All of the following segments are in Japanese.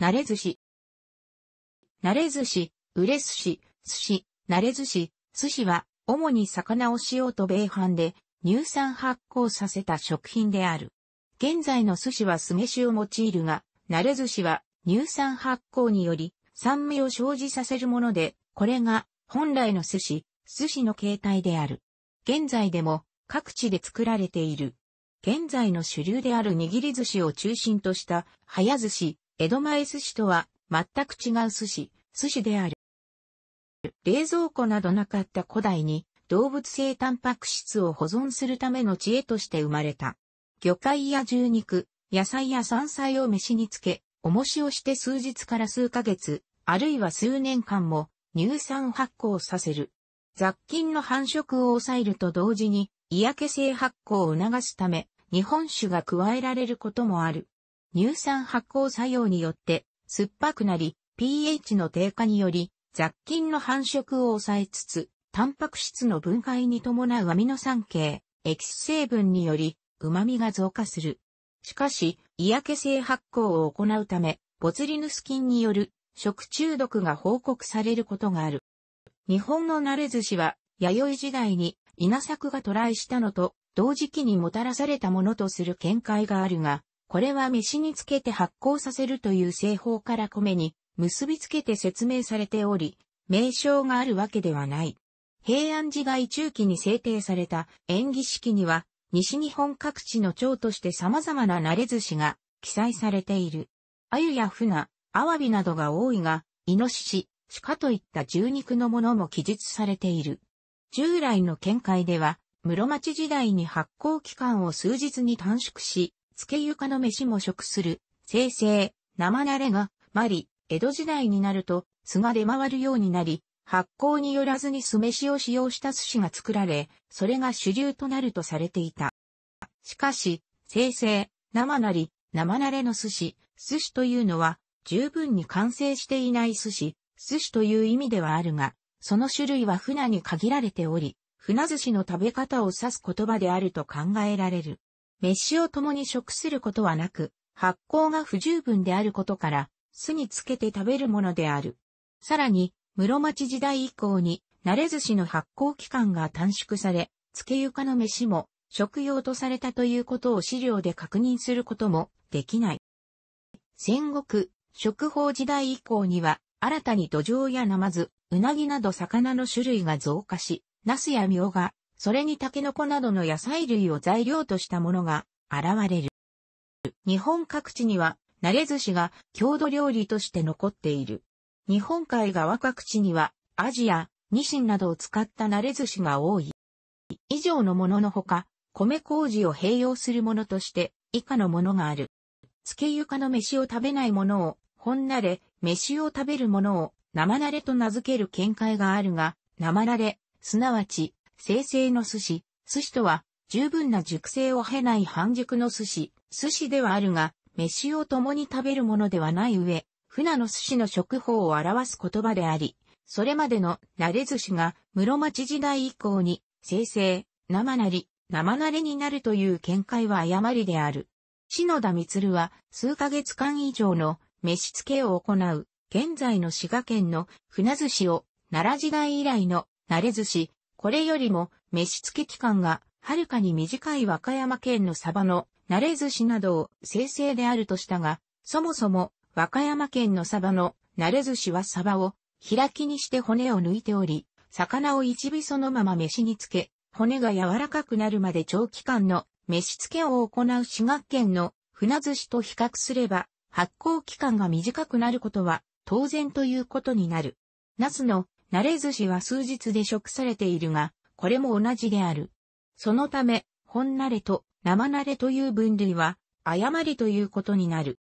なれ寿司。なれ寿司、うれ寿司、寿司、なれ寿司、寿司は、主に魚を塩と米飯で、乳酸発酵させた食品である。現在の寿司は酢飯を用いるが、なれ寿司は乳酸発酵により酸味を生じさせるもので、これが本来の寿司、寿司の形態である。現在でも各地で作られている。現在の主流である握り寿司を中心とした早寿司、江戸前寿司とは全く違う寿司、寿司である。冷蔵庫などなかった古代に動物性タンパク質を保存するための知恵として生まれた。魚介や獣肉、野菜や山菜を飯につけ、重しをして数日から数ヶ月、あるいは数年間も乳酸発酵させる。雑菌の繁殖を抑えると同時に、嫌気性発酵を促すため、日本酒が加えられることもある。乳酸発酵作用によって酸っぱくなり、pH の低下により雑菌の繁殖を抑えつつ、タンパク質の分解に伴うアミノ酸系、エキス成分により旨味が増加する。しかし、嫌気性発酵を行うため、ボツリヌス菌による食中毒が報告されることがある。日本の慣れ寿司は、弥生時代に稲作が渡来したのと同時期にもたらされたものとする見解があるが、これは飯につけて発酵させるという製法から米に結びつけて説明されており、名称があるわけではない。平安時代中期に制定された演技式には、西日本各地の蝶として様々な慣れ寿司が記載されている。鮎や船、アワビなどが多いが、イノシシ、鹿といった獣肉のものも記述されている。従来の見解では、室町時代に発行期間を数日に短縮し、つけ床の飯も食する、生成、生慣れが、まり、江戸時代になると、酢が出回るようになり、発酵によらずに酢飯を使用した寿司が作られ、それが主流となるとされていた。しかし、生成、生なり、生慣れの寿司、寿司というのは、十分に完成していない寿司、寿司という意味ではあるが、その種類は船に限られており、船寿司の食べ方を指す言葉であると考えられる。飯を共に食することはなく、発酵が不十分であることから、酢につけて食べるものである。さらに、室町時代以降に、慣れ寿司の発酵期間が短縮され、漬け床の飯も食用とされたということを資料で確認することもできない。戦国、食法時代以降には、新たに土壌やナマズ、うなぎなど魚の種類が増加し、ナスやミョウガ、それにタケノコなどの野菜類を材料としたものが現れる。日本各地には、慣れ寿司が郷土料理として残っている。日本海側各地には、アジやニシンなどを使った慣れ寿司が多い。以上のもののほか、米麹を併用するものとして、以下のものがある。つけ床の飯を食べないものを、本慣れ、飯を食べるものを、生慣れと名付ける見解があるが、生慣れ、すなわち、生成の寿司、寿司とは、十分な熟成を経ない半熟の寿司、寿司ではあるが、飯を共に食べるものではない上、船の寿司の食法を表す言葉であり、それまでの慣れ寿司が室町時代以降に生成、生なり、生慣れになるという見解は誤りである。篠田光は数ヶ月間以上の飯付けを行う、現在の滋賀県の船寿司を奈良時代以来の慣れ寿司、これよりも、飯付け期間が、はるかに短い和歌山県のサバの、慣れ寿司などを生成であるとしたが、そもそも、和歌山県のサバの、慣れ寿司はサバを、開きにして骨を抜いており、魚を一尾そのまま飯につけ、骨が柔らかくなるまで長期間の飯付けを行う滋賀県の船寿司と比較すれば、発酵期間が短くなることは当然ということになる。ナスの慣れ寿司は数日で食されているが、これも同じである。そのため、本慣れと生慣れという分類は、誤りということになる。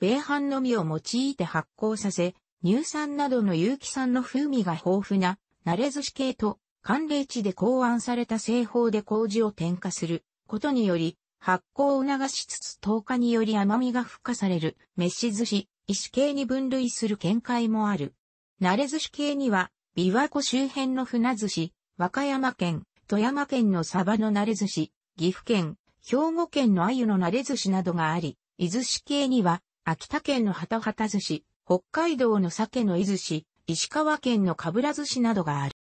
米飯のみを用いて発酵させ、乳酸などの有機酸の風味が豊富な、慣れ寿司系と、寒冷地で考案された製法で麹を添加することにより、発酵を促しつつ糖化により甘みが付加される、飯寿司、石系に分類する見解もある。慣れ寿司系には、琵琶湖周辺の船寿司、和歌山県、富山県のサバの慣れ寿司、岐阜県、兵庫県の鮎の慣れ寿司などがあり、伊豆市系には、秋田県の旗旗寿司、北海道の鮭の伊豆市、石川県のかぶら寿司などがある。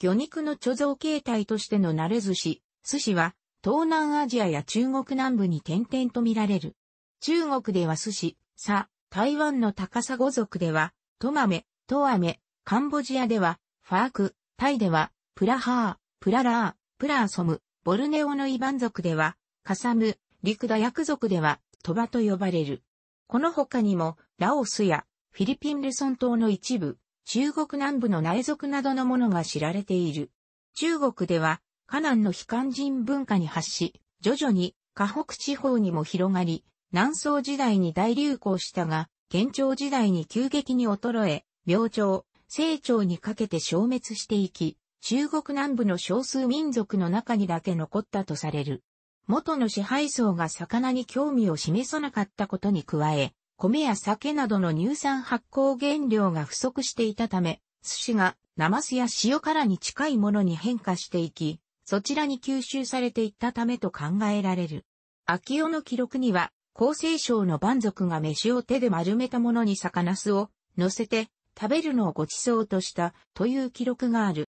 魚肉の貯蔵形態としての慣れ寿司、寿司は、東南アジアや中国南部に点々と見られる。中国では寿司、さ、台湾の高砂族では、トマメ、トアメ、カンボジアでは、ファーク、タイでは、プラハー、プララー、プラーソム、ボルネオのイバン族では、カサム、リクダヤク族では、トバと呼ばれる。この他にも、ラオスや、フィリピンルソン島の一部、中国南部の内族などのものが知られている。中国では、カナンの非漢人文化に発し、徐々に、河北地方にも広がり、南宋時代に大流行したが、県庁時代に急激に衰え、明朝、清朝にかけて消滅していき、中国南部の少数民族の中にだけ残ったとされる。元の支配層が魚に興味を示さなかったことに加え、米や酒などの乳酸発酵原料が不足していたため、寿司がナマスや塩辛に近いものに変化していき、そちらに吸収されていったためと考えられる。秋尾の記録には、厚生省の蛮族が飯を手で丸めたものに魚酢を乗せて食べるのをご馳走としたという記録がある。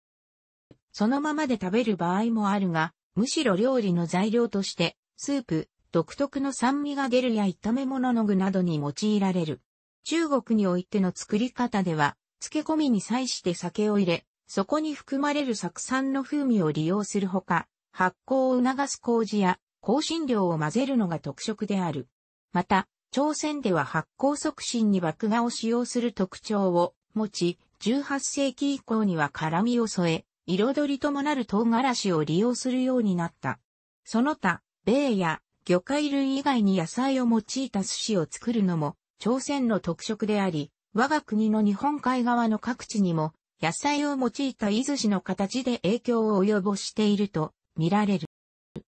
そのままで食べる場合もあるが、むしろ料理の材料として、スープ、独特の酸味が出るや炒め物の具などに用いられる。中国においての作り方では、漬け込みに際して酒を入れ、そこに含まれる酢酸の風味を利用するほか、発酵を促す麹や香辛料を混ぜるのが特色である。また、朝鮮では発酵促進に麦芽を使用する特徴を持ち、18世紀以降には辛味を添え、彩りともなる唐辛子を利用するようになった。その他、米や魚介類以外に野菜を用いた寿司を作るのも朝鮮の特色であり、我が国の日本海側の各地にも野菜を用いた伊豆市の形で影響を及ぼしていると見られる。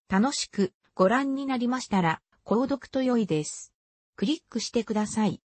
楽しくご覧になりましたら、購読と良いです。クリックしてください。